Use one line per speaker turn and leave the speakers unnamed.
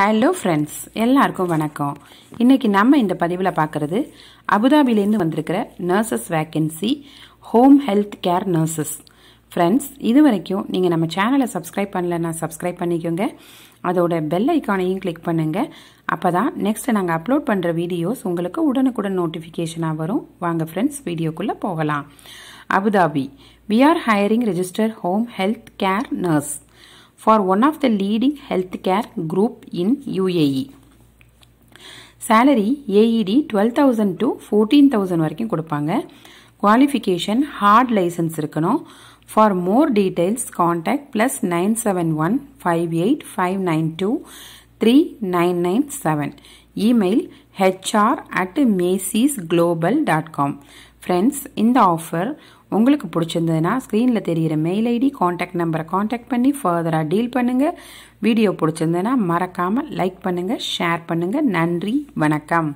hello friends எல்லாருக்கும் வணக்கம் இன்றைக்கி நம்ம இந்த பதிவில் பார்க்குறது அபுதாபிலேருந்து வந்திருக்கிற nurses vacancy home health care nurses friends இது வரைக்கும் நீங்கள் நம்ம சேனலை சப்ஸ்கிரைப் பண்ணலன்னா சப்ஸ்கிரைப் பண்ணிக்கோங்க அதோட பெல் ஐக்கானையும் கிளிக் பண்ணுங்கள் அப்போ தான் நெக்ஸ்ட்டு நாங்கள் அப்லோட் பண்ணுற வீடியோஸ் உங்களுக்கு உடனுக்குடன் நோட்டிஃபிகேஷனாக வரும் வாங்க ஃப்ரெண்ட்ஸ் வீடியோக்குள்ளே போகலாம் Abu Dhabi we are hiring register home health care nurse for one of the leading health care group in UAE salary AED twelve thousand to fourteen thousand வரைக்கும் கொடுப்பாங்க குவாலிஃபிகேஷன் ஹார்ட் லைசன்ஸ் இருக்கணும் for more details contact plus nine seven one five eight five nine two three nine nine seven email HR at Maysis global dot com friends இந்த offer உங்களுக்கு பிடிச்சிருந்ததுன்னா ஸ்க்ரீனில் தெரிகிற mail ID contact நம்பரை contact பண்ணி ஃபர்தராக deal பண்ணுங்கள் video பிடிச்சிருந்ததுன்னா மறக்காமல் லைக் பண்ணுங்கள் ஷேர் பண்ணுங்கள் நன்றி வணக்கம்